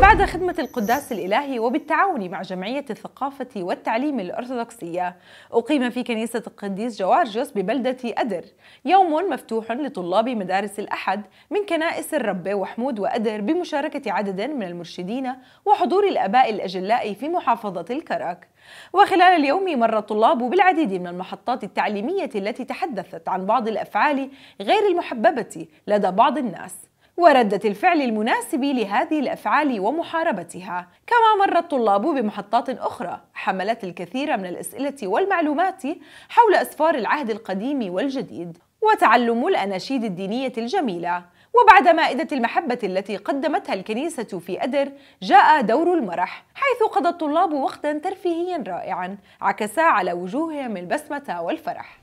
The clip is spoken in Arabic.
بعد خدمة القداس الإلهي وبالتعاون مع جمعية الثقافة والتعليم الأرثوذكسية أقيم في كنيسة القديس جوارجيوس ببلدة أدر يوم مفتوح لطلاب مدارس الأحد من كنائس الربة وحمود وأدر بمشاركة عدد من المرشدين وحضور الأباء الأجلاء في محافظة الكرك وخلال اليوم مر الطلاب بالعديد من المحطات التعليمية التي تحدثت عن بعض الأفعال غير المحببة لدى بعض الناس وردة الفعل المناسب لهذه الأفعال ومحاربتها كما مر الطلاب بمحطات أخرى حملت الكثير من الأسئلة والمعلومات حول أسفار العهد القديم والجديد وتعلم الأناشيد الدينية الجميلة وبعد مائدة المحبة التي قدمتها الكنيسة في أدر جاء دور المرح حيث قضى الطلاب وقتا ترفيهيا رائعا عكسا على وجوههم البسمة والفرح